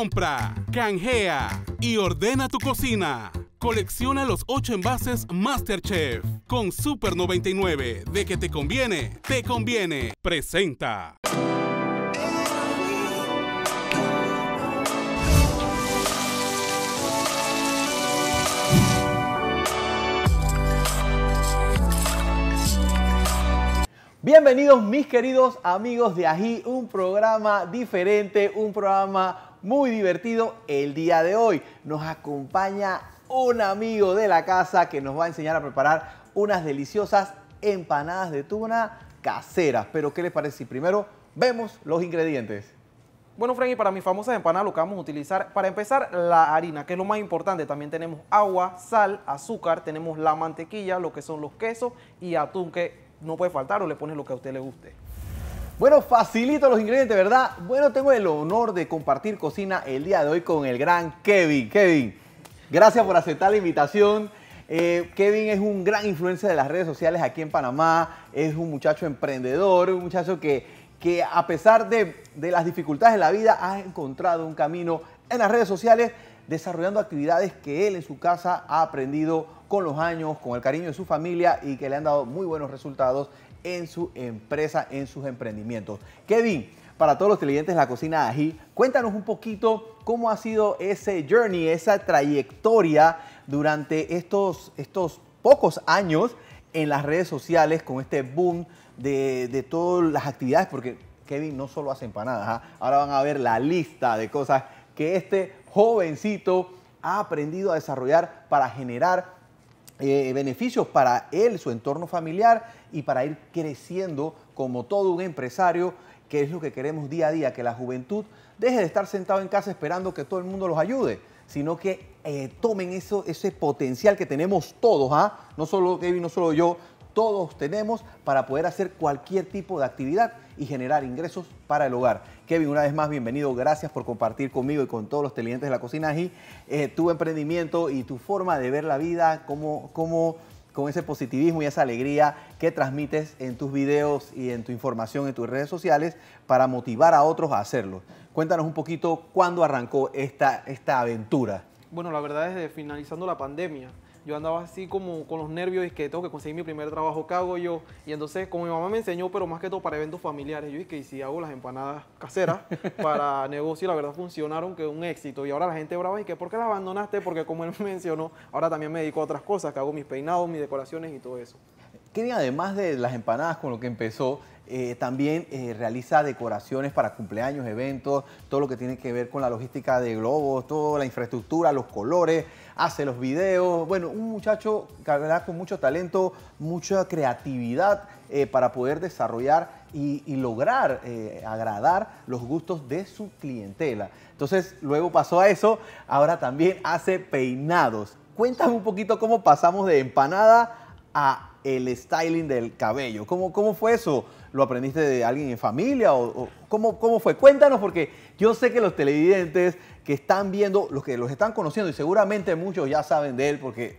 Compra, canjea y ordena tu cocina. Colecciona los 8 envases Masterchef con Super 99. De que te conviene, te conviene. Presenta. Bienvenidos mis queridos amigos de Ají, un programa diferente, un programa muy divertido el día de hoy. Nos acompaña un amigo de la casa que nos va a enseñar a preparar unas deliciosas empanadas de tuna caseras. Pero ¿qué les parece si primero vemos los ingredientes? Bueno, y para mis famosas empanadas lo que vamos a utilizar, para empezar, la harina, que es lo más importante. También tenemos agua, sal, azúcar, tenemos la mantequilla, lo que son los quesos y atún, que no puede faltar o le pones lo que a usted le guste. Bueno, facilito los ingredientes, ¿verdad? Bueno, tengo el honor de compartir cocina el día de hoy con el gran Kevin. Kevin, gracias por aceptar la invitación. Eh, Kevin es un gran influencer de las redes sociales aquí en Panamá. Es un muchacho emprendedor, un muchacho que, que a pesar de, de las dificultades de la vida ha encontrado un camino en las redes sociales desarrollando actividades que él en su casa ha aprendido con los años, con el cariño de su familia y que le han dado muy buenos resultados en su empresa, en sus emprendimientos. Kevin, para todos los clientes de la cocina de Ají, cuéntanos un poquito cómo ha sido ese journey, esa trayectoria durante estos, estos pocos años en las redes sociales con este boom de, todas las actividades, porque Kevin no solo hace empanadas, ¿ah? ahora van a ver la lista de cosas que este jovencito ha aprendido a desarrollar para generar eh, beneficios para él, su entorno familiar y para ir creciendo como todo un empresario, que es lo que queremos día a día, que la juventud deje de estar sentado en casa esperando que todo el mundo los ayude, sino que eh, tomen eso, ese potencial que tenemos todos, ¿ah? no solo Kevin, no solo yo, todos tenemos para poder hacer cualquier tipo de actividad y generar ingresos para el hogar. Kevin, una vez más, bienvenido. Gracias por compartir conmigo y con todos los televidentes de la Cocina eh, tu emprendimiento y tu forma de ver la vida, cómo, con ese positivismo y esa alegría que transmites en tus videos y en tu información en tus redes sociales para motivar a otros a hacerlo. Cuéntanos un poquito cuándo arrancó esta, esta aventura. Bueno, la verdad es de finalizando la pandemia yo andaba así como con los nervios y que tengo que conseguir mi primer trabajo, que hago yo? Y entonces, como mi mamá me enseñó, pero más que todo para eventos familiares, yo dije que si hago las empanadas caseras para negocio, la verdad funcionaron, que un éxito. Y ahora la gente brava y que, ¿por qué las abandonaste? Porque como él mencionó, ahora también me dedico a otras cosas, que hago mis peinados, mis decoraciones y todo eso. Kenny, además de las empanadas con lo que empezó, eh, también eh, realiza decoraciones para cumpleaños, eventos, todo lo que tiene que ver con la logística de globos, toda la infraestructura, los colores, hace los videos. Bueno, un muchacho con mucho talento, mucha creatividad eh, para poder desarrollar y, y lograr agradar los gustos de su clientela. Entonces, luego pasó a eso, ahora también hace peinados. Cuéntame un poquito cómo pasamos de empanada a el styling del cabello. ¿Cómo, cómo fue eso? ¿Lo aprendiste de alguien en familia? ¿O, cómo, fue? Cuéntanos, porque yo sé que los televidentes que están viendo, los que los están conociendo, y seguramente muchos ya saben de él, porque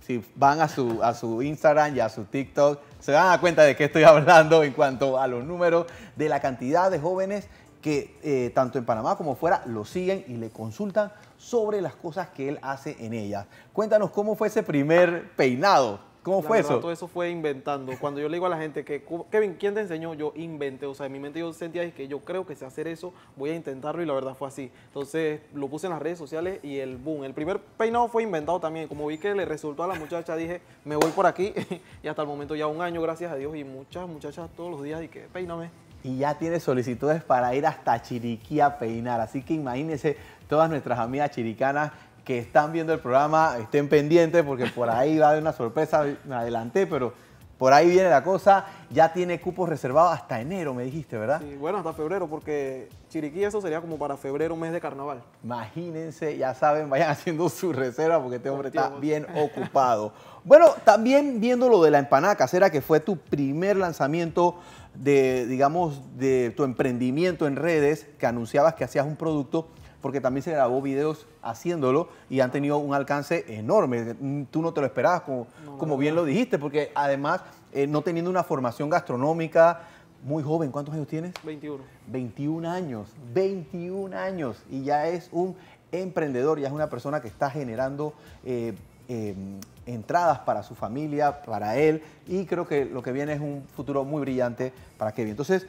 si van a su, a su Instagram y a su TikTok, se van a dar cuenta de qué estoy hablando en cuanto a los números, de la cantidad de jóvenes que eh, tanto en Panamá como fuera lo siguen y le consultan sobre las cosas que él hace en ellas. Cuéntanos cómo fue ese primer peinado. ¿Cómo fue eso? Todo eso fue inventando. Cuando yo le digo a la gente que, Kevin, ¿quién te enseñó? Yo inventé. O sea, en mi mente yo sentía que yo creo que sé hacer eso, voy a intentarlo y la verdad fue así. Entonces lo puse en las redes sociales y el boom. El primer peinado fue inventado también. Como vi que le resultó a la muchacha, dije, me voy por aquí. y hasta el momento ya un año, gracias a Dios. Y muchas muchachas todos los días, y que peíname y ya tiene solicitudes para ir hasta Chiriquí a peinar. Así que imagínense todas nuestras amigas chiricanas que están viendo el programa estén pendientes porque por ahí va a haber una sorpresa, me adelanté, pero por ahí viene la cosa. Ya tiene cupos reservados hasta enero, me dijiste, ¿verdad? Sí, bueno, hasta febrero, porque Chiriquí eso sería como para febrero, mes de carnaval. Imagínense, ya saben, vayan haciendo su reserva porque este hombre está bien ocupado. Bueno, también viendo lo de la empanada casera, que fue tu primer lanzamiento de, digamos, de tu emprendimiento en redes, que anunciabas que hacías un producto porque también se grabó videos haciéndolo y han tenido un alcance enorme. Tú no te lo esperabas, como, como bien lo dijiste, porque además eh, no teniendo una formación gastronómica, muy joven, ¿cuántos años tienes? 21. 21 años, 21 años y ya es un emprendedor, ya es una persona que está generando... Eh, em, entradas para su familia, para él, y creo que lo que viene es un futuro muy brillante para Kevin. Entonces,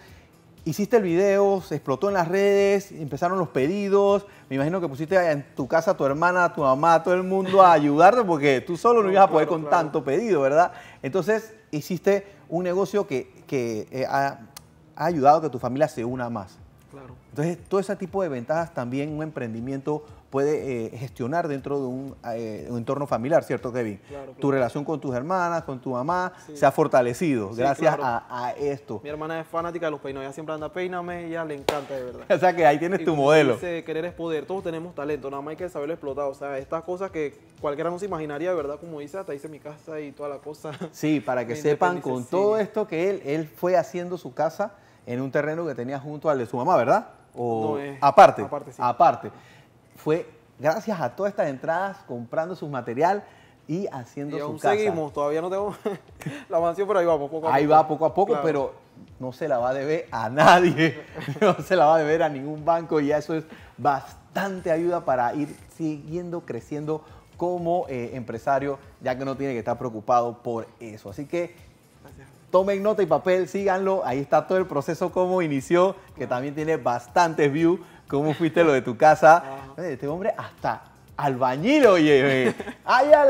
hiciste el video, se explotó en las redes, empezaron los pedidos. Me imagino que pusiste en tu casa a tu hermana, a tu mamá, a todo el mundo a ayudarte porque tú solo no, ibas a poder con tanto pedido, ¿verdad? Entonces hiciste un negocio que, eh, ha, ayudado a que tu familia se una más. Claro. Entonces, todo ese tipo de ventajas también un emprendimiento puede eh, gestionar dentro de eh, un, entorno familiar, ¿cierto, Kevin? Claro, Tu relación con tus hermanas, con tu mamá, se ha fortalecido gracias a, esto. Mi hermana es fanática de los peinados, ella siempre anda, peiname, ella le encanta, de verdad. o sea que ahí tienes tu modelo. querer es poder, todos tenemos talento, nada más hay que saberlo explotar. O sea, estas cosas que cualquiera no se imaginaría, de verdad, como dice, hasta hice mi casa y toda la cosa. Sí, para que sepan con todo esto que él, él fue haciendo su casa en un terreno que tenía junto al de su mamá, ¿verdad? O aparte. Aparte, sí. Aparte fue gracias a todas estas entradas, comprando su material y haciendo y aún seguimos, todavía no tengo la mansión, pero ahí vamos poco a poco. Ahí va poco a poco, pero no se la va a deber a nadie, no se la va a deber a ningún banco y eso es bastante ayuda para ir siguiendo creciendo como eh, empresario, ya que no tiene que estar preocupado por eso. Así que tomen nota y papel, síganlo, ahí está todo el proceso como inició, que también tiene bastantes views ¿Cómo fuiste lo de tu casa? Este hombre hasta albañil, oye. oye.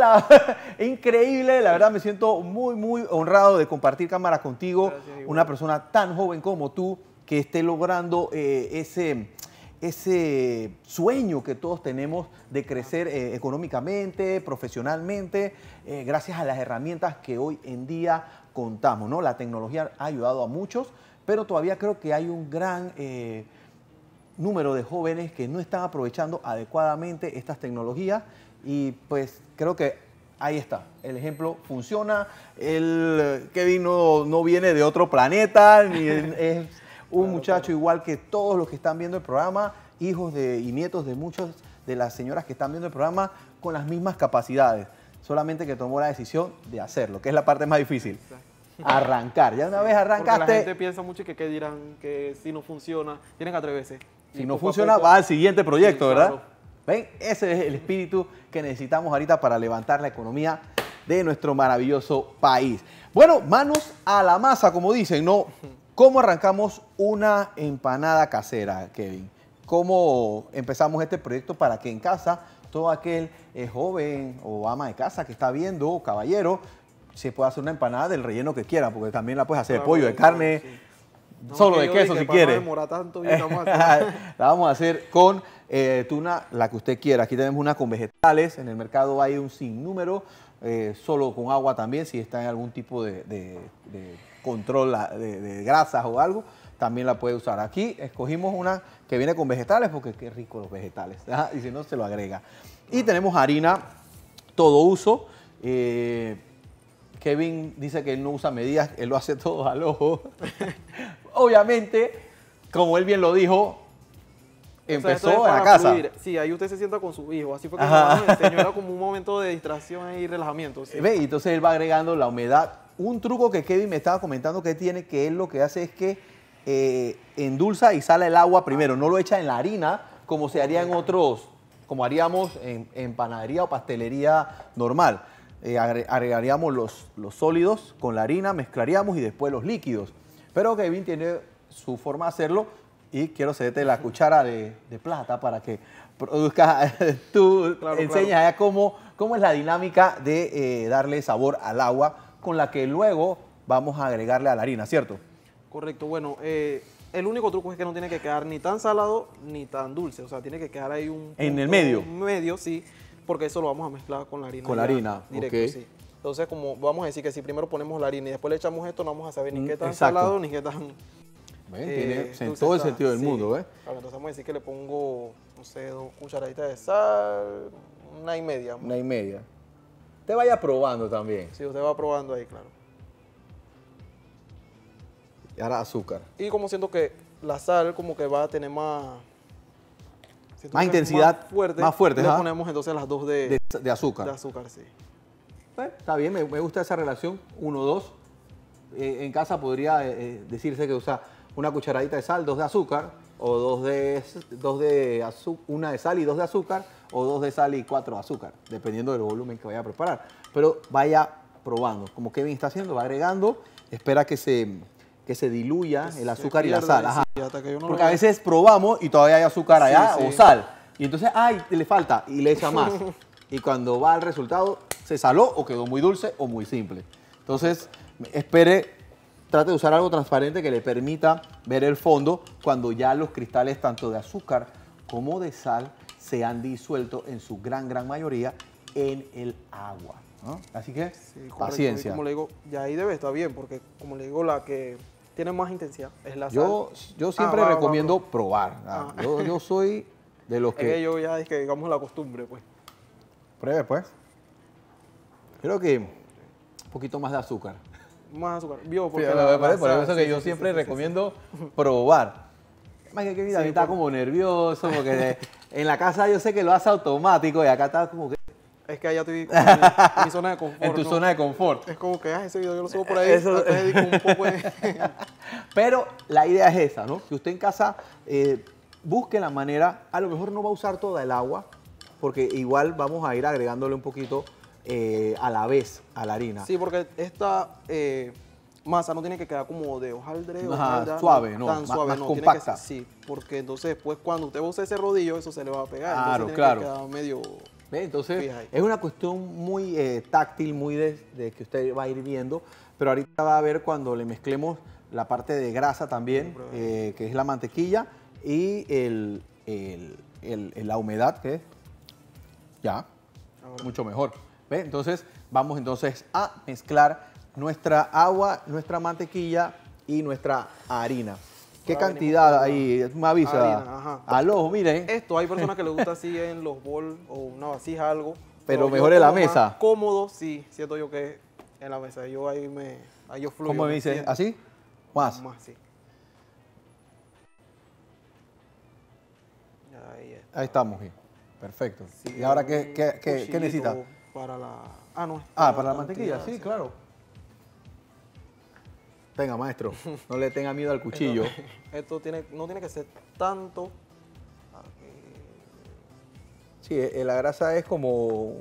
Increíble, la verdad me siento muy, muy honrado de compartir cámara contigo. una persona tan joven como tú que esté logrando eh, ese, ese sueño que todos tenemos de crecer eh, económicamente, profesionalmente, eh, gracias a las herramientas que hoy en día contamos. ¿no? La tecnología ha ayudado a muchos, pero todavía creo que hay un gran número de jóvenes que no están aprovechando adecuadamente estas tecnologías y pues creo que ahí está. El ejemplo funciona, el eh, Kevin no, no viene de otro planeta, ni es un muchacho igual que todos los que están viendo el programa, hijos de, y nietos de muchas de las señoras que están viendo el programa con las mismas capacidades, solamente que tomó la decisión de hacerlo, que es la parte más difícil. arrancar. Ya una vez arrancaste. la gente piensa mucho que qué dirán, que si no funciona, tienen que atreverse. Si no funciona, va al siguiente proyecto, ¿verdad? ¿Ven? Ese es el espíritu que necesitamos ahorita para levantar la economía de nuestro maravilloso país. Bueno, manos a la masa, como dicen, ¿no? ¿Cómo arrancamos una empanada casera, Kevin? ¿Cómo empezamos este proyecto para que en casa todo aquel eh, joven o ama de casa que está viendo, o caballero, se pueda hacer una empanada del relleno que quiera, porque también la puedes hacer de pollo, de carne solo de queso si quiere. No tanto, la vamos a hacer con eh, tuna, la que usted quiera. Aquí tenemos una con vegetales, en el mercado hay un sinnúmero, eh, solo con agua también, si está en algún tipo de, control de, grasas o algo también la puede usar. Aquí escogimos una que viene con vegetales, porque qué rico los vegetales, ¿ah? y si no se lo agrega. Y tenemos harina todo uso, eh, Kevin dice que él no usa medidas, él lo hace todo al ojo. Obviamente, como él bien lo dijo, empezó en la casa. Sí, ahí usted se sienta con su hijo. Así fue como como un momento de distracción y relajamiento. entonces él va agregando la humedad. Un truco que Kevin me estaba comentando que tiene, que él lo que hace es que eh, endulza y sale el agua primero, no lo echa en la harina como se haría en otros, como haríamos en panadería o pastelería normal. Eh, agregaríamos los, los sólidos con la harina, mezclaríamos y después los líquidos. Pero Kevin tiene su forma de hacerlo y quiero cederte la cuchara de, plata para que produzca tú claro, enseñas cómo, es la dinámica de eh, darle sabor al agua con la que luego vamos a agregarle a la harina, ¿cierto? Correcto, bueno, eh, el único truco es que no tiene que quedar ni tan salado ni tan dulce, o sea, tiene que quedar ahí un... En el medio. medio, sí porque eso lo vamos a mezclar con la harina. Con la harina, directo, sí. Entonces, como vamos a decir que si primero ponemos la harina y después le echamos esto, no vamos a saber ni mm, qué tan salado ni qué tan... tiene eh, en todo el sentido del mundo, ¿eh? entonces vamos a decir que le pongo, no sé, dos cucharaditas de sal, una y media. Una y media. te vaya probando también. Sí, usted va probando ahí, claro. Y ahora azúcar. Y como siento que la sal como que va a tener más más intensidad, más fuerte, más fuerte le ponemos entonces las dos de, azúcar. De azúcar, sí. Pues, está bien, me, gusta esa relación, uno-dos. Eh, en casa podría eh, eh, decirse que usa una cucharadita de sal, dos de azúcar, o dos de, dos de una de sal y dos de azúcar, o dos de sal y cuatro de azúcar, dependiendo del volumen que vaya a preparar. Pero vaya probando, como Kevin está haciendo, va agregando, espera que se que se diluya el azúcar y la sal. Ajá. Porque a veces probamos y todavía hay azúcar allá o sal. Y entonces, ay, le falta y le echa más. y cuando va al resultado, se saló o quedó muy dulce o muy simple. Entonces, espere, trate de usar algo transparente que le permita ver el fondo cuando ya los cristales tanto de azúcar como de sal se han disuelto en su gran, gran mayoría en el agua. Así que, paciencia. como le digo, ya ahí debe estar bien, porque como le digo, la que tiene más intensidad. yo, yo siempre recomiendo probar. Yo, soy de los que... Es yo ya es que digamos la costumbre, pues. Pruebe, pues. Creo que un poquito más de azúcar. Más azúcar. por eso que yo siempre recomiendo probar. Más que, que vida, está pues. como nervioso porque en la casa yo sé que lo hace automático y acá está como que... Es que allá estoy en mi zona de confort. en tu zona de confort. Es como que, ah, ese video yo lo subo por ahí. Pero la idea es esa, ¿no? Que usted en casa eh, busque la manera, a lo mejor no va a usar toda el agua, porque igual vamos a ir agregándole un poquito eh, a la vez a la harina. Sí, porque esta eh, masa no tiene que quedar como de hojaldre o suave, no, tan suave, más, compacta. sí, porque entonces después pues, cuando usted use ese rodillo, eso se le va a pegar. Claro, entonces, claro. Que medio entonces, es una cuestión muy eh, táctil, muy de, que usted va a ir viendo, pero ahorita va a ver cuando le mezclemos la parte de grasa también, eh, que es la mantequilla, y la humedad, que es ya, mucho mejor. ¿Ve? Entonces, vamos entonces a mezclar nuestra agua, nuestra mantequilla y nuestra harina. ¿Qué cantidad ahí? Me avisa. Harina, ajá. miren. Esto, hay personas que les gusta así en los bols o una vasija, algo. Pero, mejor en la mesa. Cómodo, sí, siento yo que en la mesa. Yo ahí me, ahí yo ¿Cómo me dice? ¿Así? Más. Más, sí. Ahí, estamos, Perfecto. ¿Y ahora qué, qué, qué, necesita? Para la... Ah, no. Ah, para, la mantequilla, sí, claro. Venga, maestro, no le tenga miedo al cuchillo. esto tiene, no tiene que ser tanto. Sí, eh, eh, la grasa es como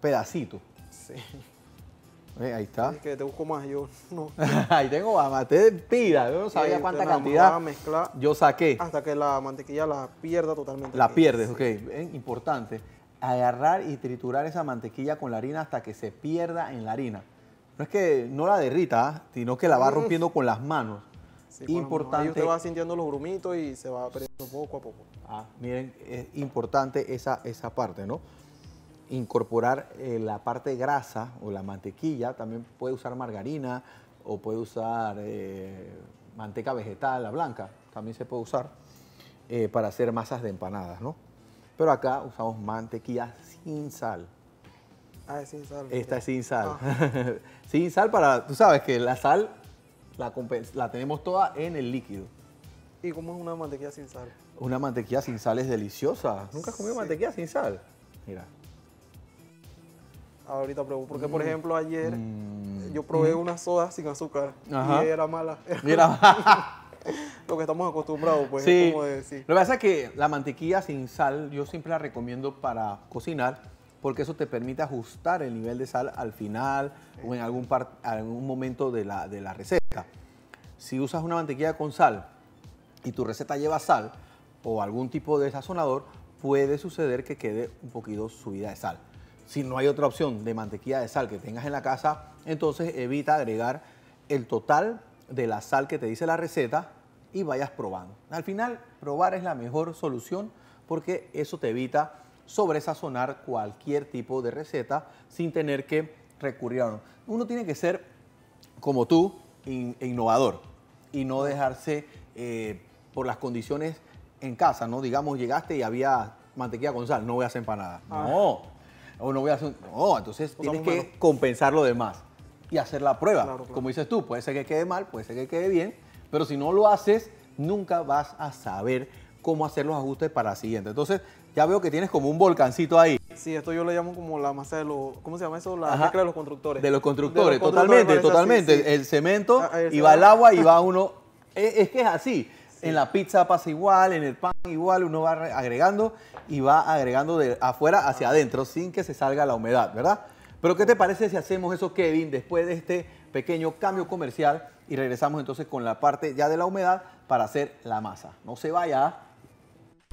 pedacito. Sí. Eh, ahí está. Es que te busco más, yo no. ahí tengo más, te pida, yo no sabía cuánta cantidad mezcla yo saqué. Hasta que la mantequilla la pierda totalmente. La pierdes, ok, es importante. Agarrar y triturar esa mantequilla con la harina hasta que se pierda en la harina no es que no la derrita, sino que la va rompiendo con las manos. importante. usted va sintiendo los grumitos y se va perdiendo poco a poco. Ah, miren, es importante esa, esa parte, ¿no? Incorporar eh, la parte grasa o la mantequilla, también puede usar margarina o puede usar eh, manteca vegetal, la blanca, también se puede usar eh, para hacer masas de empanadas, ¿no? Pero acá usamos mantequilla sin sal. Ah, es sin sal. Esta es sin sal. Ah. sin sal para, tú sabes que la sal la, tenemos toda en el líquido. ¿Y cómo es una mantequilla sin sal? Una mantequilla sin sal es deliciosa. ¿Nunca has comido mantequilla sin sal? Mira. Ah, ahorita pruebo, porque por mm. ejemplo ayer mm. yo probé mm. una soda sin azúcar y era mala. Mira. Lo que estamos acostumbrados, pues. como de, Lo que pasa es que la mantequilla sin sal yo siempre la recomiendo para cocinar porque eso te permite ajustar el nivel de sal al final o en algún, momento de la, de la, receta. Si usas una mantequilla con sal y tu receta lleva sal o algún tipo de sazonador, puede suceder que quede un poquito subida de sal. Si no hay otra opción de mantequilla de sal que tengas en la casa, entonces evita agregar el total de la sal que te dice la receta y vayas probando. Al final, probar es la mejor solución porque eso te evita sobre cualquier tipo de receta sin tener que recurrir a uno. Uno tiene que ser, como tú, innovador y no dejarse eh, por las condiciones en casa, ¿no? Digamos, llegaste y había mantequilla con sal, no voy a hacer empanada. Ah. No. O no voy a hacer... No, entonces pues tienes que compensar lo demás y hacer la prueba. Como dices tú, puede ser que quede mal, puede ser que quede bien, pero si no lo haces, nunca vas a saber cómo hacer los ajustes para la siguiente. Entonces, ya veo que tienes como un volcancito ahí. Sí, esto yo lo llamo como la masa de los, ¿cómo se llama eso? La mezcla de los constructores. De los constructores, totalmente, totalmente. El cemento ah, y va el agua y va uno, es, que es así. En la pizza pasa igual, en el pan igual, uno va agregando y va agregando de afuera hacia adentro sin que se salga la humedad, ¿verdad? Pero ¿qué te parece si hacemos eso, Kevin, después de este pequeño cambio comercial y regresamos entonces con la parte ya de la humedad para hacer la masa? No se vaya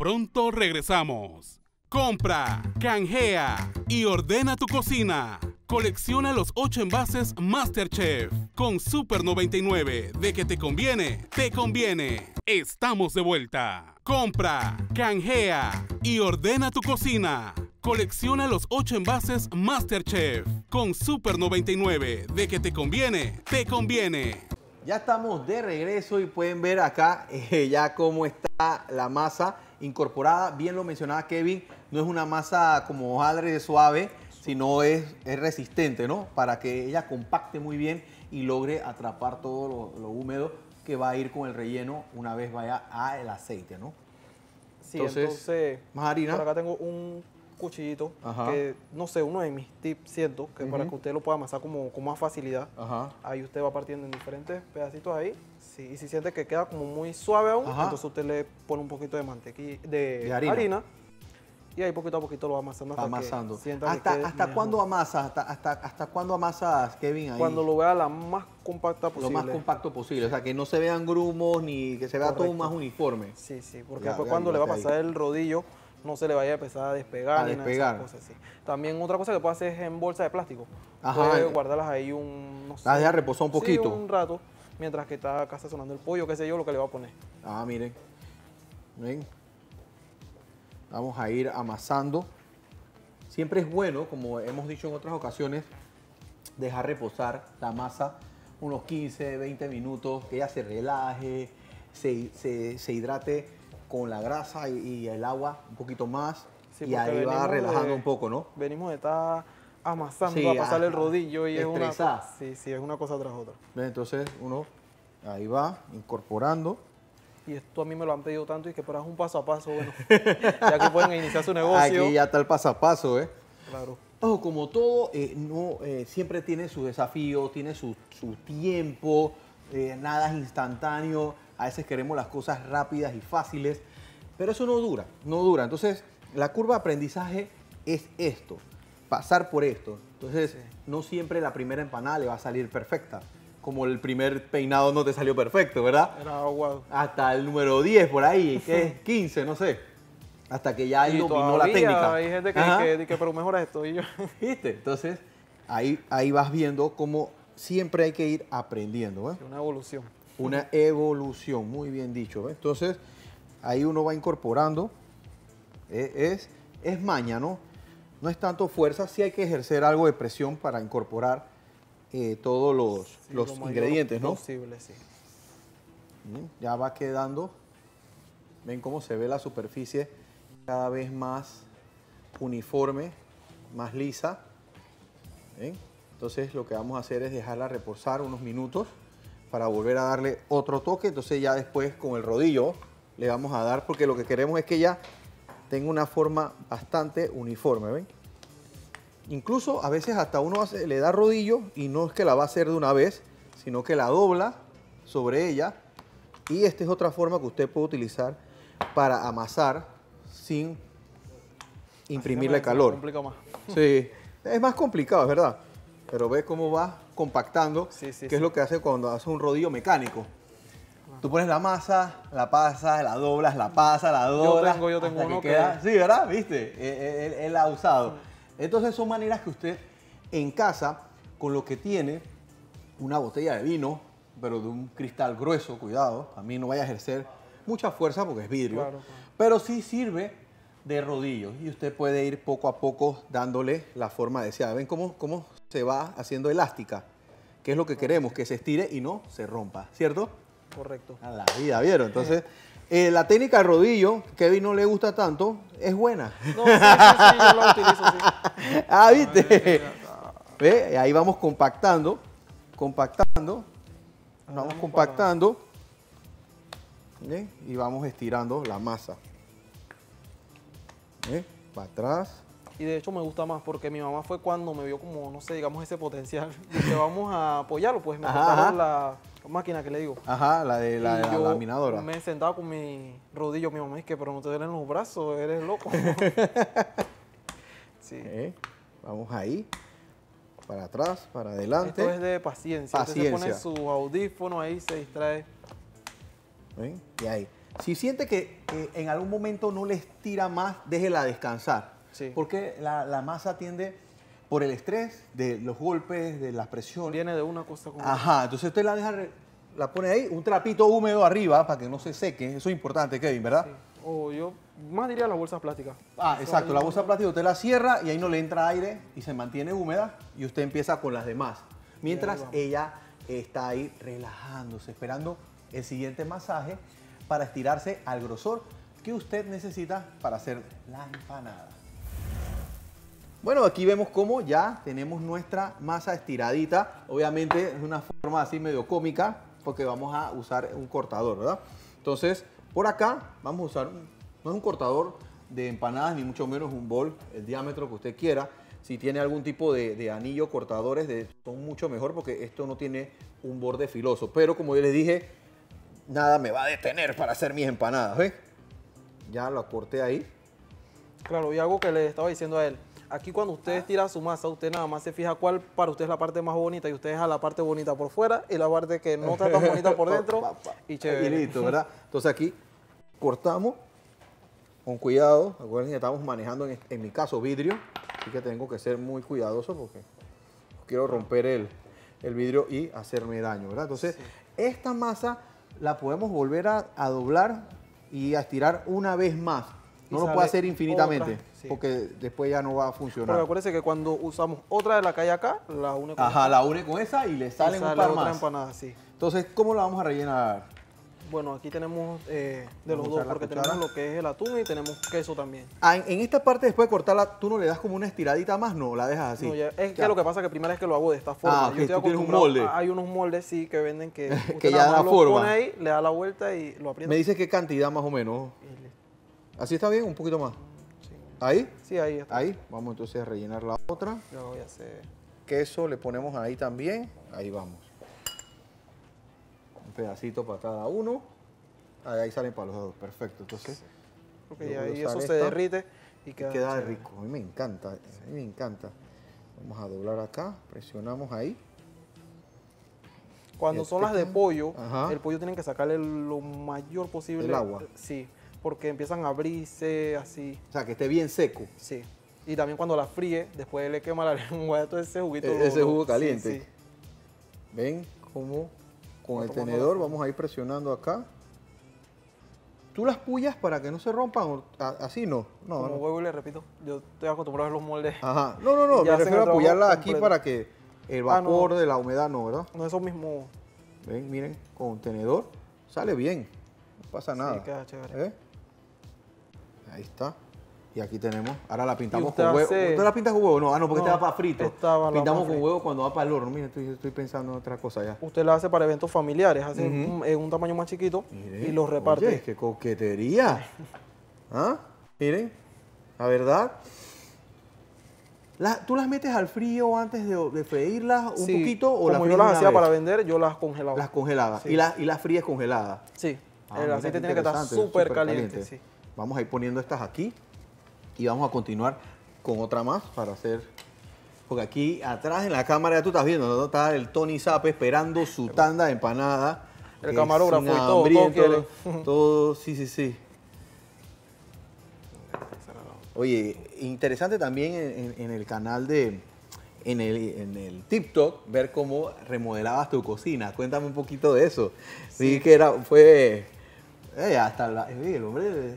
pronto regresamos. Compra, canjea y ordena tu cocina. Colecciona los ocho envases Masterchef con Super 99. De que te conviene, te conviene. Estamos de vuelta. Compra, canjea y ordena tu cocina. Colecciona los ocho envases Masterchef con Super 99. De que te conviene, te conviene. Ya estamos de regreso y pueden ver acá eh, ya cómo está la masa incorporada. Bien lo mencionaba Kevin, no es una masa como de suave, sino es, es, resistente, ¿no? Para que ella compacte muy bien y logre atrapar todo lo, húmedo que va a ir con el relleno una vez vaya al aceite, ¿no? Sí, entonces, más harina. acá tengo un cuchillito que, no sé, uno de mis tips, siento, que para que usted lo pueda amasar como, con más facilidad. Ahí usted va partiendo en diferentes pedacitos ahí y si siente que queda como muy suave aún, entonces usted le pone un poquito de mantequilla, de, harina. y ahí poquito a poquito lo va amasando hasta amasando. que ¿Hasta, hasta cuándo amasas? ¿Hasta, hasta, cuándo amasas, Kevin? Ahí? Cuando lo vea la más compacta posible. Lo más compacto posible, o sea, que no se vean grumos ni que se vea todo más uniforme. Sí, sí, porque después cuando le va a pasar el rodillo, no se le vaya a empezar a despegar. A despegar. También otra cosa que puede hacer es en bolsa de plástico. Ajá. Puede guardarlas ahí un... No sé, Las reposar un poquito. un rato mientras que está acá sonando el pollo, qué sé yo, lo que le va a poner. Ah, miren. Ven. Vamos a ir amasando. Siempre es bueno, como hemos dicho en otras ocasiones, dejar reposar la masa unos 15, 20 minutos, que ella se relaje, se, hidrate con la grasa y, el agua un poquito más. y ahí va relajando un poco, ¿no? Venimos de estar amasando sí, a pasar el rodillo y es una, sí, sí, es una cosa tras otra. Entonces uno ahí va incorporando. Y esto a mí me lo han pedido tanto y que es un paso a paso, bueno, ya que pueden iniciar su negocio. Aquí ya está el paso a paso, ¿eh? Claro. como todo, eh, no, eh, siempre tiene su desafío, tiene su, tiempo, eh, nada es instantáneo, a veces queremos las cosas rápidas y fáciles, pero eso no dura, no dura. Entonces, la curva de aprendizaje es esto pasar por esto. Entonces, no siempre la primera empanada le va a salir perfecta. Como el primer peinado no te salió perfecto, ¿verdad? Era aguado. Hasta el número 10 por ahí, que es 15, no sé. Hasta que ya dominó la técnica. Hay gente que dice, que, pero mejor esto. Y yo. ¿Viste? Entonces, ahí, ahí vas viendo cómo siempre hay que ir aprendiendo. ¿eh? Una evolución. Una evolución, muy bien dicho. ¿eh? Entonces, ahí uno va incorporando. E, es, es maña, ¿no? no es tanto fuerza, sí hay que ejercer algo de presión para incorporar eh, todos los, ingredientes, ¿no? sí. Mm, ya va quedando, ven cómo se ve la superficie cada vez más uniforme, más lisa. Entonces lo que vamos a hacer es dejarla reposar unos minutos para volver a darle otro toque. Entonces ya después con el rodillo le vamos a dar, porque lo que queremos es que ya tenga una forma bastante uniforme, Incluso a veces hasta uno le da rodillo y no es que la va a hacer de una vez, sino que la dobla sobre ella. Y esta es otra forma que usted puede utilizar para amasar sin imprimirle calor. Sí, es más complicado, es verdad. Pero ve cómo va compactando, que es lo que hace cuando hace un rodillo mecánico. Tú pones la masa, la pasas, la doblas, la pasas, la doblas. Yo tengo, yo tengo uno que, Sí, ¿verdad? ¿Viste? Eh, eh, él, ha usado. Entonces son maneras que usted en casa, con lo que tiene, una botella de vino, pero de un cristal grueso, cuidado, a mí no vaya a ejercer mucha fuerza porque es vidrio, pero sí sirve de rodillo. y usted puede ir poco a poco dándole la forma deseada. ¿Ven cómo, cómo se va haciendo elástica? qué es lo que queremos, que se estire y no se rompa, ¿cierto? Correcto. A la vida, ¿vieron? Entonces, eh, la técnica de rodillo, que Kevin no le gusta tanto, es buena. No, sí, yo la utilizo, sí. Ah, ¿viste? ¿Ve? Ahí vamos compactando, compactando, vamos compactando y vamos estirando la masa. Para atrás. Y de hecho me gusta más porque mi mamá fue cuando me vio como, no sé, digamos ese potencial. Dice, vamos a apoyarlo, pues me la máquina que le digo. Ajá, la de la, la, laminadora. Me he sentado con mi rodillo, mi mamá, que, pero no te duelen los brazos, eres loco. sí. Eh, vamos ahí, para atrás, para adelante. Esto es de paciencia. paciencia. Usted se pone su audífono ahí, se distrae. ¿Ven? Y ahí. Si siente que en algún momento no le estira más, déjela descansar. Sí. Porque la, la masa tiende por el estrés de los golpes, de la presión. Viene de una cosa como Ajá, entonces usted la deja, la pone ahí, un trapito húmedo arriba para que no se seque. Eso es importante, Kevin, ¿verdad? Sí. O yo más diría ah, la bolsa plástica. Ah, exacto, la bolsa plástica usted la cierra y ahí no le entra aire y se mantiene húmeda y usted empieza con las demás. Mientras ella está ahí relajándose, esperando el siguiente masaje para estirarse al grosor que usted necesita para hacer la empanada. Bueno, aquí vemos cómo ya tenemos nuestra masa estiradita. Obviamente es una forma así medio cómica porque vamos a usar un cortador, ¿verdad? Entonces, por acá vamos a usar, no es un cortador de empanadas ni mucho menos un bol, el diámetro que usted quiera. Si tiene algún tipo de, anillo cortadores, son mucho mejor porque esto no tiene un borde filoso. Pero como yo les dije, nada me va a detener para hacer mis empanadas, ¿ves? Ya lo corté ahí. Claro, y algo que le estaba diciendo a él, aquí cuando usted estira su masa, usted nada más se fija cuál para usted es la parte más bonita y usted deja la parte bonita por fuera y la parte que no está tan bonita por dentro y chévere. ¿verdad? Entonces aquí cortamos con cuidado. Acuérdense que estamos manejando, en, mi caso, vidrio. Así que tengo que ser muy cuidadoso porque quiero romper el, el vidrio y hacerme daño, ¿verdad? Entonces, esta masa la podemos volver a, a doblar y a estirar una vez más no lo puede hacer infinitamente, porque después ya no va a funcionar. Porque parece que cuando usamos otra de la que acá, la une con Ajá, la une con esa y le salen sale un par Empanada, sí. Entonces, ¿cómo la vamos a rellenar? Bueno, aquí tenemos eh, de los dos, porque tenemos lo que es el atún y tenemos queso también. Ah, en, esta parte después de cortarla, ¿tú no le das como una estiradita más? No, la dejas así. No, es que lo que pasa es que primero es que lo hago de esta forma. Ah, Yo un molde. Hay unos moldes, sí, que venden que, ya la forma. Lo pone ahí, le da la vuelta y lo aprieta. Me dice qué cantidad más o menos. ¿Así está bien? Un poquito más. ¿Ahí? Sí, ahí está. Ahí. Vamos entonces a rellenar la otra. Yo voy a hacer... Queso le ponemos ahí también. Ahí vamos. Un pedacito para cada uno. Ahí, salen para los dos. Perfecto. Entonces... ahí eso se derrite y queda, queda rico. A mí me encanta. A mí me encanta. Vamos a doblar acá. Presionamos ahí. Cuando son las este. de pollo, el pollo tienen que sacarle lo mayor posible. El agua. Sí porque empiezan a abrirse así. O sea, que esté bien seco. Sí. Y también cuando la fríe, después le quema la lengua todo ese juguito. E-, ese jugo caliente. Ven cómo con el tenedor vamos a ir presionando acá. ¿Tú las puyas para que no se rompan? ¿Así no? no Como huevo le repito, yo estoy acostumbrado a ver los moldes. Ajá. No, no, no, me refiero a aquí para que el ah, vapor de la humedad no, ¿verdad? No, eso mismo. Ven, miren, con tenedor sale bien. No pasa nada. Sí, queda chévere. ¿Eh? Ahí está. Y aquí tenemos. Ahora la pintamos con huevo. ¿Tú la pintas con huevo? No, ah, no, porque te este da va para frito. Pintamos con huevo cuando va para el horno. Mira, estoy, estoy, pensando en otra cosa ya. Usted la hace para eventos familiares, hace un, tamaño más chiquito y los reparte. Oye, qué coquetería. ¿Ah? Miren, la verdad. ¿Tú las metes al frío antes de, freírlas un poquito? O como las yo las hacía para vender, yo las congelaba. Las congeladas ¿Y, las, y frías congeladas? Sí. Ah, el aceite tiene que estar súper caliente. Sí. Vamos a ir poniendo estas aquí y vamos a continuar con otra más para hacer... Porque aquí atrás en la cámara, tú estás viendo, ¿no? está el Tony Sape esperando su tanda de empanada. El camarógrafo y todo, todo, sí, sí, sí. Oye, interesante también en, el canal de, en el, en el TikTok ver cómo remodelabas tu cocina. Cuéntame un poquito de eso. Sí, que era, fue, eh, hasta eh, el hombre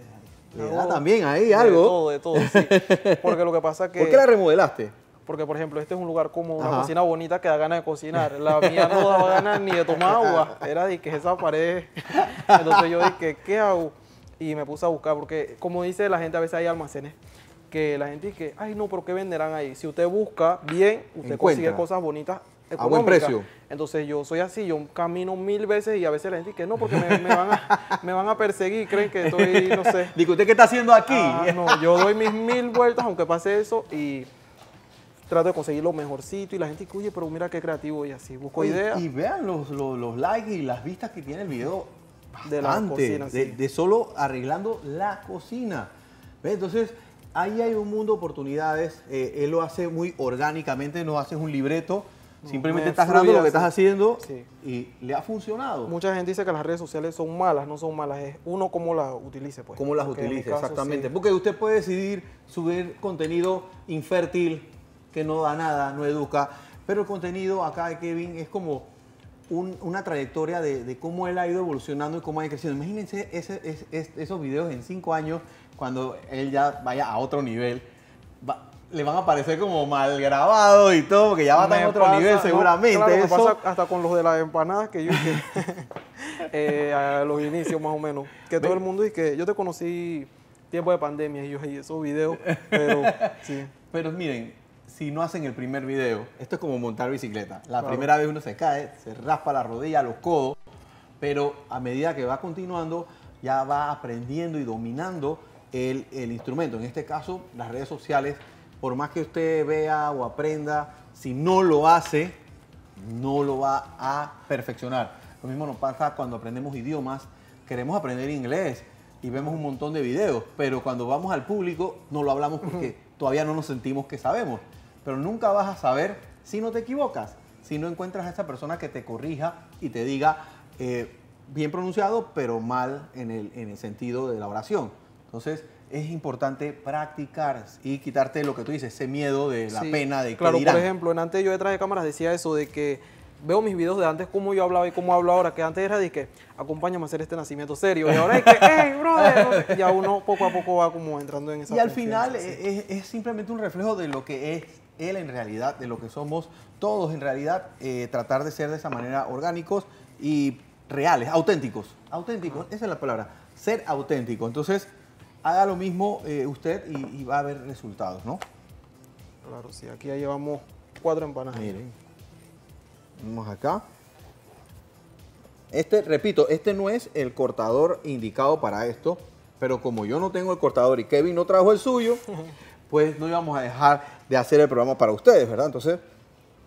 le ah, da también ahí algo. De todo, de todo, sí. Porque lo que pasa que... ¿Por qué la remodelaste? Porque, por ejemplo, este es un lugar como una cocina bonita que da ganas de cocinar. La mía no daba ganas ni de tomar agua. Era de que esa pared... Entonces yo dije, ¿qué hago? Y me puse a buscar, porque como dice la gente, a veces hay almacenes que la gente dice, ay no, pero ¿qué venderán ahí? Si usted busca bien, usted consigue cosas bonitas a buen precio. Entonces yo soy así, yo camino mil veces y a veces la gente dice, que no, porque me, van, a, perseguir, creen que estoy, no sé. Digo, ¿usted qué está haciendo aquí? Ah, yo doy mis mil vueltas, aunque pase eso, y trato de conseguir lo mejorcito y la gente dice, pero mira qué creativo y así, busco ideas. Y vean los, likes y las vistas que tiene el video de la cocina. De, solo arreglando la cocina. Entonces, ahí hay un mundo de oportunidades. Eh, él lo hace muy orgánicamente, no haces un libreto Simplemente estás grabando lo que estás haciendo y le ha funcionado. Mucha gente dice que las redes sociales son malas, no son malas, es uno cómo las utilice. Pues. Cómo las utilice, exactamente. Porque usted puede decidir subir contenido infértil, que no da nada, no educa, pero el contenido acá de Kevin es como una trayectoria de, cómo él ha ido evolucionando y cómo ha ido creciendo. Imagínense esos videos en cinco años cuando él ya vaya a otro nivel le van a parecer como mal grabado y todo, porque ya va a estar en otro nivel seguramente. Eso... pasa hasta con los de las empanadas que yo eh, a los inicios más o menos. Que todo el mundo y que yo te conocí tiempo de pandemia y yo y esos videos, pero sí. Pero miren, si no hacen el primer video, esto es como montar bicicleta. La primera vez uno se cae, se raspa la rodilla, los codos, pero a medida que va continuando, ya va aprendiendo y dominando el, instrumento. En este caso, las redes sociales, por más que usted vea o aprenda, si no lo hace, no lo va a perfeccionar. Lo mismo nos pasa cuando aprendemos idiomas, queremos aprender inglés y vemos un montón de videos, pero cuando vamos al público no lo hablamos porque todavía no nos sentimos que sabemos. Pero nunca vas a saber si no te equivocas, si no encuentras a esa persona que te corrija y te diga eh, bien pronunciado, pero mal en el sentido de la oración. Entonces, es importante practicar y quitarte lo que tú dices, ese miedo de la pena de que Claro, por ejemplo, en antes yo detrás de cámaras decía eso de que veo mis videos de antes cómo yo hablaba y cómo hablo ahora, que antes era de que acompáñame a hacer este nacimiento serio y ahora es que, hey, brother, ya uno poco a poco va como entrando en esa Y al final e-, es, simplemente un reflejo de lo que es él en realidad, de lo que somos todos en realidad, eh, tratar de ser de esa manera orgánicos y reales, auténticos, auténticos, esa es la palabra, ser auténtico. Entonces, haga lo mismo eh, usted y, va a haber resultados, ¿no? Claro, sí, aquí ya llevamos cuatro empanadas. Miren, vamos acá. Este, repito, este no es el cortador indicado para esto, pero como yo no tengo el cortador y Kevin no trajo el suyo, pues no íbamos a dejar de hacer el programa para ustedes, ¿verdad? Entonces,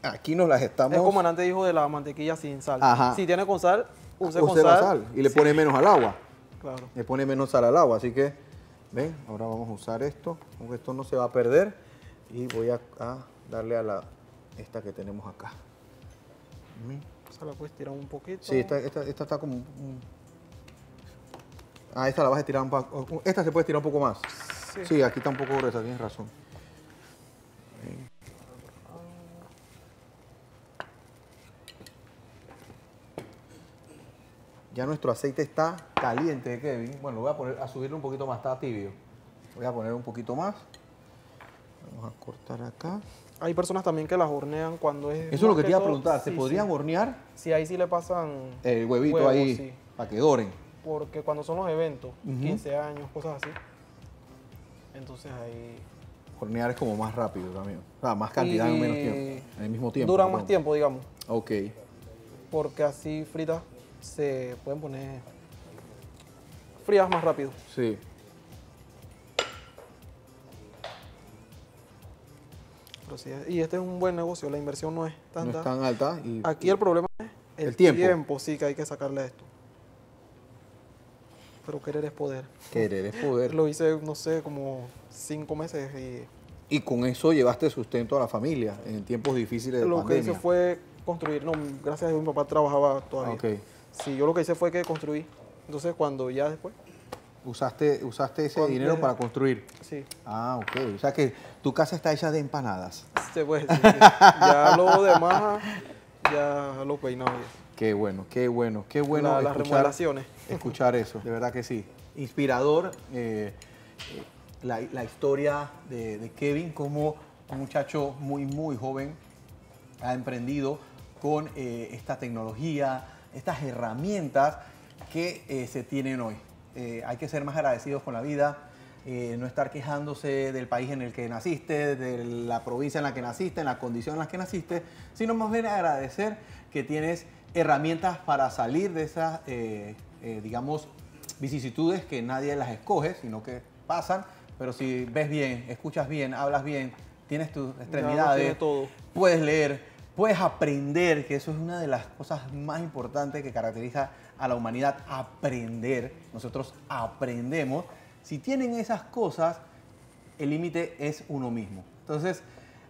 aquí nos las estamos... El comandante dijo de la mantequilla sin sal. Si tiene con sal, use, con sal. Y le pone menos al agua. Claro. Le pone menos sal al agua, así que... ¿Ven? Ahora vamos a usar esto, aunque esto no se va a perder. Y voy a, darle a la esta que tenemos acá. Mm. ¿Esta la puedes tirar un poquito? Sí, esta, esta, está como... Ah, esta la vas a tirar un poco... Esta se puede tirar un poco más. Sí, sí aquí está un poco gruesa, tienes razón. Ya nuestro aceite está caliente, Kevin. Bueno, lo voy a poner a subirlo un poquito más, está tibio. Voy a poner un poquito más. Vamos a cortar acá. Hay personas también que las hornean cuando es... Eso es lo que te iba a preguntar, ¿se podrían hornear? Sí, ahí sí le pasan... El huevito ahí, para que doren. Porque cuando son los eventos, 15 años, cosas así, entonces ahí... Hornear es como más rápido también, o sea, más cantidad en menos tiempo, en mismo tiempo. Duran más tiempo, digamos. Ok. Porque así fritas se pueden poner frías más rápido. Sí. y este es un buen negocio, la inversión no es tan, alta. Aquí el problema es el, tiempo. sí, que hay que sacarle esto. Pero querer es poder. Querer es poder. Lo hice, no sé, como cinco meses y... Y con eso llevaste sustento a la familia en tiempos difíciles de Lo que hice fue construir. No, gracias a Dios mi papá trabajaba todavía. Okay. Sí, yo lo que hice fue que construí. Entonces, cuando ya después. Usaste, usaste ese dinero para construir. Sí. Ah, ok. O sea que tu casa está hecha de empanadas. Se puede Ya lo demás, ya lo peinamos. Qué bueno, qué bueno, qué bueno. las remuneraciones. Escuchar eso, de verdad que sí. Inspirador eh, la, historia de, Kevin como un muchacho muy, muy joven ha emprendido con eh, esta tecnología, estas herramientas que eh, se tienen hoy. Eh, hay que ser más agradecidos con la vida, eh, no estar quejándose del país en el que naciste, de la provincia en la que naciste, en la condición en la que naciste, sino más bien agradecer que tienes herramientas para salir de esas, digamos, vicisitudes que nadie las escoge, sino que pasan. Pero si ves bien, escuchas bien, hablas bien, tienes tus extremidades, puedes leer, puedes aprender, que eso es una de las cosas más importantes que caracteriza a la humanidad, aprender. Nosotros aprendemos. Si tienen esas cosas, el límite es uno mismo. Entonces,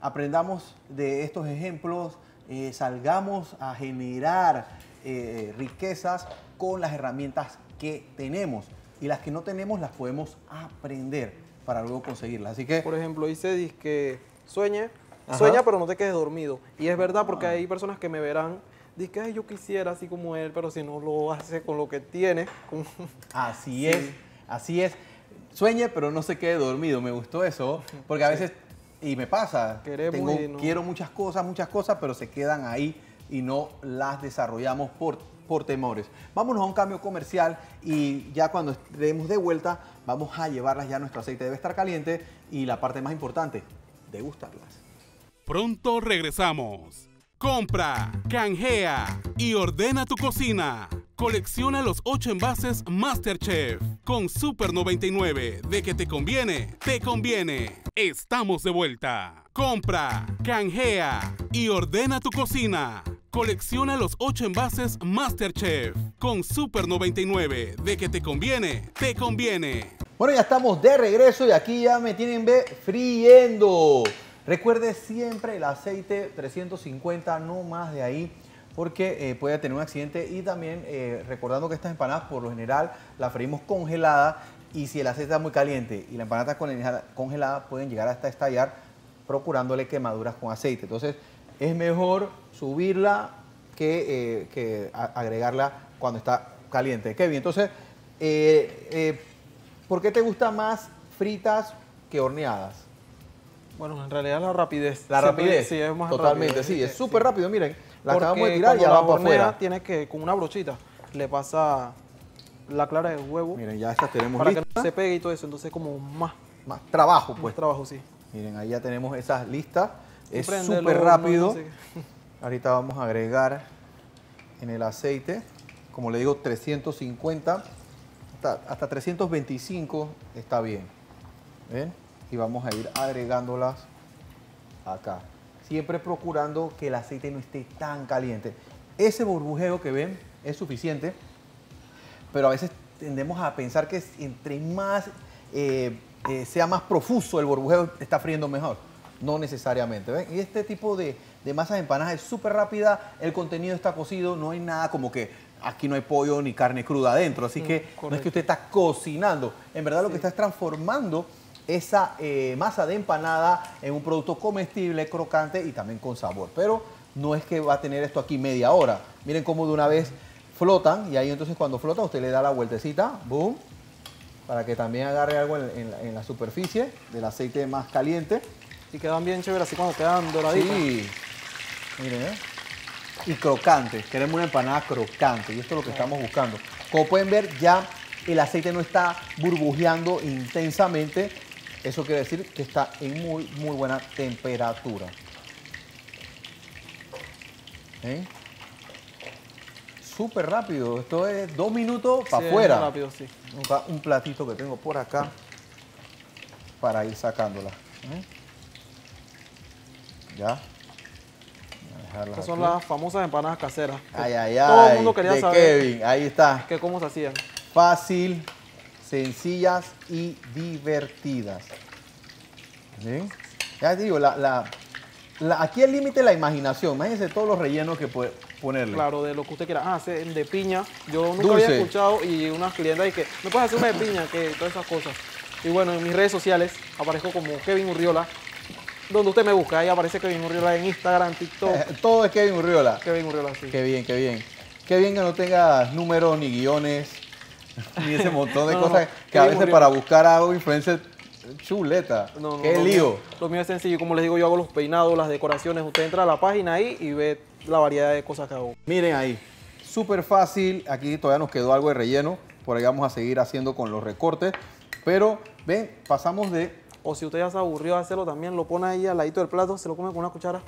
aprendamos de estos ejemplos, eh, salgamos a generar eh, riquezas con las herramientas que tenemos. Y las que no tenemos las podemos aprender para luego conseguirlas. Así que... Por ejemplo, dice que sueña Sueña pero no te quedes dormido. Y es verdad porque ah. hay personas que me verán Dice que yo quisiera así como él, pero si no lo hace con lo que tiene. Así es, así es. Sueñe, pero no se quede dormido. Me gustó eso, porque a veces, y me pasa, quiero muchas cosas, muchas cosas, pero se quedan ahí y no las desarrollamos por, por temores. Vámonos a un cambio comercial y ya cuando estemos de vuelta, vamos a llevarlas ya, a nuestro aceite debe estar caliente y la parte más importante, degustarlas. Pronto regresamos. Compra, canjea y ordena tu cocina. Colecciona los ocho envases Masterchef con Super 99. De que te conviene, te conviene. Estamos de vuelta. Compra, canjea y ordena tu cocina. Colecciona los ocho envases Masterchef con Super 99. De que te conviene, te conviene. Bueno, ya estamos de regreso y aquí ya me tienen friendo. Recuerde siempre el aceite 350, no más de ahí porque eh, puede tener un accidente y también eh, recordando que estas empanadas por lo general las freímos congeladas y si el aceite está muy caliente y la empanada está congelada pueden llegar hasta estallar procurándole quemaduras con aceite. Entonces es mejor subirla que, eh, que agregarla cuando está caliente. Kevin, entonces, ¿por qué te gusta más fritas que horneadas? Bueno, en realidad la rapidez. La rapidez. Sí, es más Totalmente, sí, es súper rápido, miren. La acabamos de tirar y ya va para afuera. Tiene que, con una brochita, le pasa la clara de huevo. Miren, ya estas tenemos Para que no se pegue y todo eso, entonces como más. Más trabajo, pues. Más trabajo, sí. Miren, ahí ya tenemos esas listas. Es súper rápido. Ahorita vamos a agregar en el aceite, como le digo, 350, hasta, 325 está bien. ¿Ven? y vamos a ir agregándolas acá. Siempre procurando que el aceite no esté tan caliente. Ese burbujeo que ven es suficiente, pero a veces tendemos a pensar que entre más eh, eh, sea más profuso el burbujeo, está friendo mejor. No necesariamente. ¿ven? Y este tipo de, de empanadas es súper rápida, el contenido está cocido, no hay nada como que aquí no hay pollo ni carne cruda adentro, así mm, que no es que usted está cocinando, en verdad lo que está es transformando esa eh, masa de empanada en un producto comestible, crocante y también con sabor. Pero no es que va a tener esto aquí media hora. Miren cómo de una vez flotan y ahí entonces cuando flota usted le da la vueltecita, boom, para que también agarre algo en, la superficie del aceite más caliente. Y quedan bien chéveres así cuando quedan doraditos. Sí, miren, ¿eh? Y crocante, queremos una empanada crocante y esto es lo que estamos buscando. Como pueden ver ya el aceite no está burbujeando intensamente, eso quiere decir que está en muy, muy buena temperatura. ¿Eh? Súper rápido. Esto es dos minutos para afuera. Un platito que tengo por acá para ir sacándola. ¿Eh? Ya. Estas son las famosas empanadas caseras. Ay, ay, ay. Todo el mundo quería de Kevin, ahí está. Que cómo se hacían. Fácil sencillas y divertidas. Ya digo, la, la, aquí el límite es la imaginación. Imagínense todos los rellenos que puede ponerle. Claro, de lo que usted quiera. Ah, de piña. Yo nunca había escuchado y unas clientes y que me puedes hacer una de piña, que todas esas cosas. Y bueno, en mis redes sociales aparezco como Kevin Urriola. Donde usted me busca, ahí aparece Kevin Urriola en Instagram, TikTok. Eh, todo es Kevin Urriola. Kevin Urriola, sí. Qué bien, qué bien. Qué bien que no tenga números ni guiones y ese montón de cosas que a veces para buscar algo influencer chuleta. Qué lío. lo mío es sencillo, como les digo, yo hago los peinados, las decoraciones. Usted entra a la página ahí y ve la variedad de cosas que hago. Miren ahí, súper fácil. Aquí todavía nos quedó algo de relleno. Por ahí vamos a seguir haciendo con los recortes. Pero ven, pasamos de o si usted ya se aburrió de hacerlo también, lo pone ahí al ladito del plato, se lo come con una cuchara.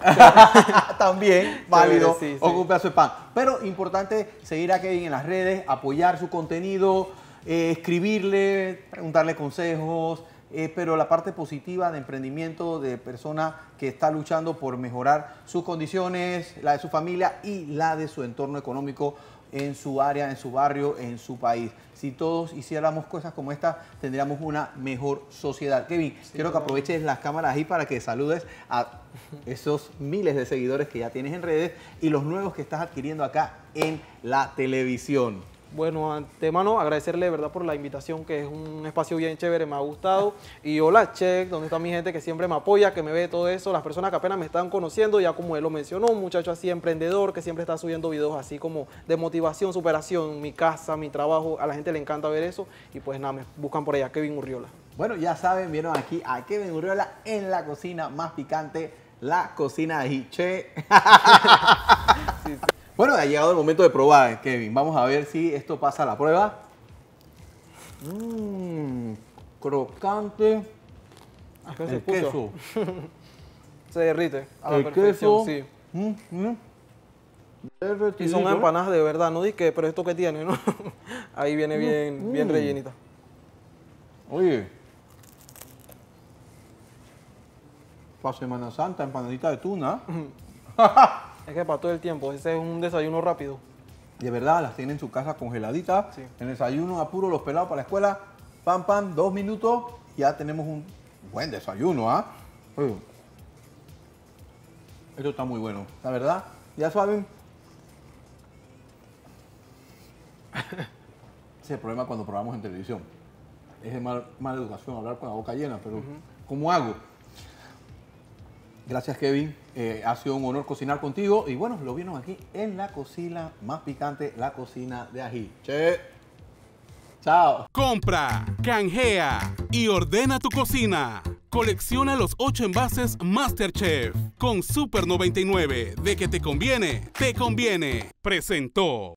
también, válido. ocupe O un pedazo pan. Pero importante seguir a Kevin en las redes, apoyar su contenido, eh, escribirle, preguntarle consejos. Eh, pero la parte positiva de emprendimiento de persona que está luchando por mejorar sus condiciones, la de su familia y la de su entorno económico en su área, en su barrio, en su país. Si todos hiciéramos cosas como esta, tendríamos una mejor sociedad. Kevin, quiero que aproveches las cámaras ahí para que saludes a esos miles de seguidores que ya tienes en redes y los nuevos que estás adquiriendo acá en la televisión. Bueno, mano, agradecerle verdad por la invitación, que es un espacio bien chévere, me ha gustado. Y hola, Check, donde está mi gente que siempre me apoya, que me ve todo eso, las personas que apenas me están conociendo, ya como él lo mencionó, un muchacho así emprendedor que siempre está subiendo videos así como de motivación, superación, mi casa, mi trabajo, a la gente le encanta ver eso. Y pues nada, me buscan por allá, Kevin Urriola. Bueno, ya saben, vieron aquí a Kevin Urriola en la cocina más picante, la cocina de Che. sí, sí. Bueno, ha llegado el momento de probar, Kevin. Vamos a ver si esto pasa a la prueba. Mmm, crocante. Ah, el queso. se derrite el queso. sí. Mm, mm. Y son empanadas de verdad, no dije, pero esto que tiene, ¿no? Ahí viene mm, bien, bien rellenita. Oye. Para Semana Santa, empanadita de tuna. Es que para todo el tiempo, ese es un desayuno rápido. De verdad, las tienen en su casa congeladitas. En desayuno apuro los pelados para la escuela. Pam, pam, dos minutos. Ya tenemos un buen desayuno, ¿ah? Esto está muy bueno. La verdad, ya saben. Ese es el problema cuando probamos en televisión. Es de mala educación hablar con la boca llena, pero ¿cómo hago? Gracias, Kevin. Eh, ha sido un honor cocinar contigo y bueno, lo vieron aquí en la cocina más picante, la cocina de ají. Che. Chao. Compra, canjea y ordena tu cocina. Colecciona los 8 envases Masterchef con Super 99. De que te conviene, te conviene. Presentó.